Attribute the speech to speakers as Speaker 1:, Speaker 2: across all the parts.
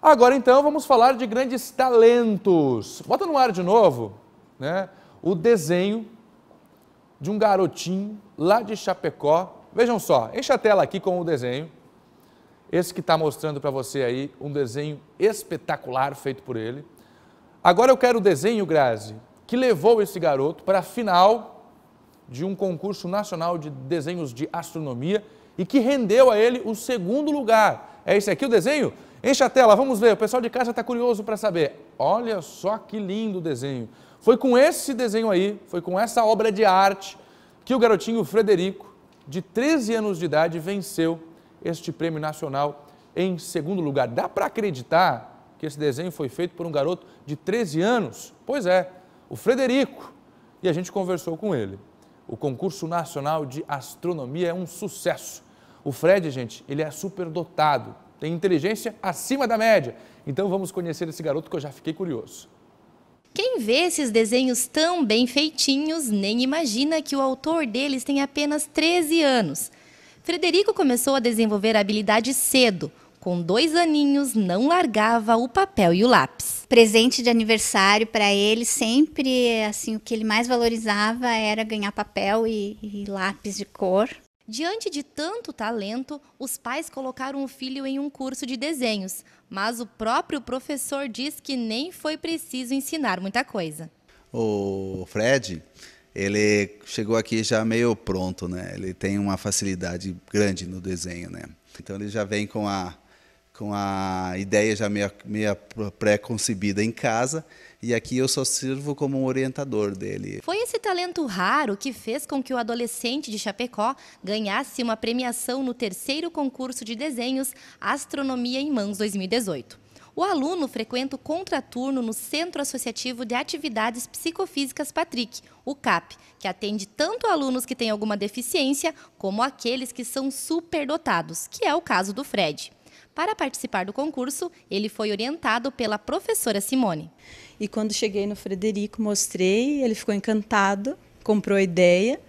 Speaker 1: Agora então vamos falar de grandes talentos. Bota no ar de novo, né? O desenho de um garotinho lá de Chapecó. Vejam só, enche a tela aqui com o desenho. Esse que está mostrando para você aí, um desenho espetacular feito por ele. Agora eu quero o desenho, Grazi, que levou esse garoto para a final de um concurso nacional de desenhos de astronomia e que rendeu a ele o segundo lugar. É esse aqui o desenho? Enche a tela, vamos ver. O pessoal de casa está curioso para saber. Olha só que lindo desenho. Foi com esse desenho aí, foi com essa obra de arte, que o garotinho Frederico, de 13 anos de idade, venceu este prêmio nacional em segundo lugar. Dá para acreditar que esse desenho foi feito por um garoto de 13 anos? Pois é, o Frederico. E a gente conversou com ele. O concurso nacional de astronomia é um sucesso. O Fred, gente, ele é superdotado tem inteligência acima da média. Então vamos conhecer esse garoto que eu já fiquei curioso.
Speaker 2: Quem vê esses desenhos tão bem feitinhos nem imagina que o autor deles tem apenas 13 anos. Frederico começou a desenvolver a habilidade cedo. Com dois aninhos, não largava o papel e o lápis. Presente de aniversário
Speaker 3: para ele, sempre assim o que ele mais valorizava era ganhar papel e, e lápis de cor.
Speaker 2: Diante de tanto talento, os pais colocaram o filho em um curso de desenhos, mas o próprio professor diz que nem foi preciso ensinar muita coisa.
Speaker 1: O Fred, ele chegou aqui já meio pronto, né? Ele tem uma facilidade grande no desenho, né? Então ele já vem com a com a ideia já meia, meia pré-concebida em casa. E aqui eu só sirvo como um orientador dele.
Speaker 2: Foi esse talento raro que fez com que o adolescente de Chapecó ganhasse uma premiação no terceiro concurso de desenhos Astronomia em Mãos 2018. O aluno frequenta o contraturno no Centro Associativo de Atividades Psicofísicas Patrick, o CAP, que atende tanto alunos que têm alguma deficiência como aqueles que são superdotados, que é o caso do Fred. Para participar do concurso, ele foi orientado pela professora Simone. E quando cheguei no Frederico, mostrei, ele ficou encantado, comprou a ideia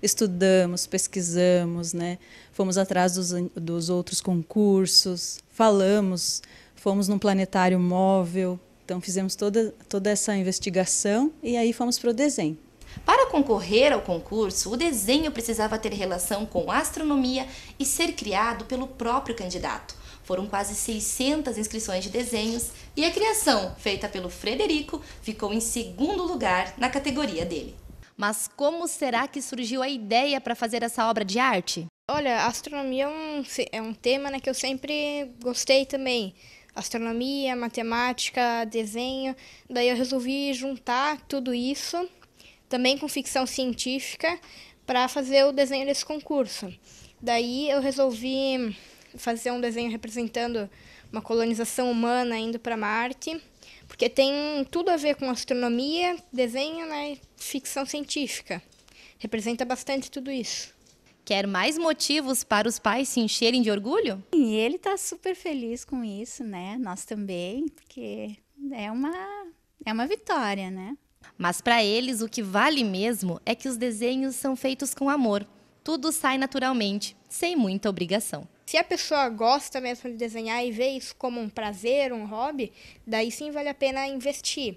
Speaker 2: estudamos, pesquisamos, né? fomos atrás dos, dos outros concursos, falamos, fomos num planetário móvel, então fizemos toda, toda essa investigação e aí fomos para o desenho. Para concorrer ao concurso, o desenho precisava ter relação com astronomia e ser criado pelo próprio candidato. Foram quase 600 inscrições de desenhos e a criação, feita pelo Frederico, ficou em segundo lugar na categoria dele. Mas como será que surgiu a ideia para fazer essa obra de arte?
Speaker 3: Olha, astronomia é um, é um tema né, que eu sempre gostei também. Astronomia, matemática, desenho. Daí eu resolvi juntar tudo isso, também com ficção científica, para fazer o desenho desse concurso. Daí eu resolvi fazer um desenho representando uma colonização humana indo para Marte, porque tem tudo a ver com astronomia, desenho, né, ficção científica. Representa bastante tudo isso. Quer mais motivos para os pais se encherem de orgulho? E ele está super feliz com isso, né? Nós também, porque é uma é uma vitória, né?
Speaker 2: Mas para eles o que vale mesmo é que os desenhos são feitos com amor.
Speaker 3: Tudo sai naturalmente, sem muita obrigação. Se a pessoa gosta mesmo de desenhar e vê isso como um prazer, um hobby, daí sim vale a pena investir.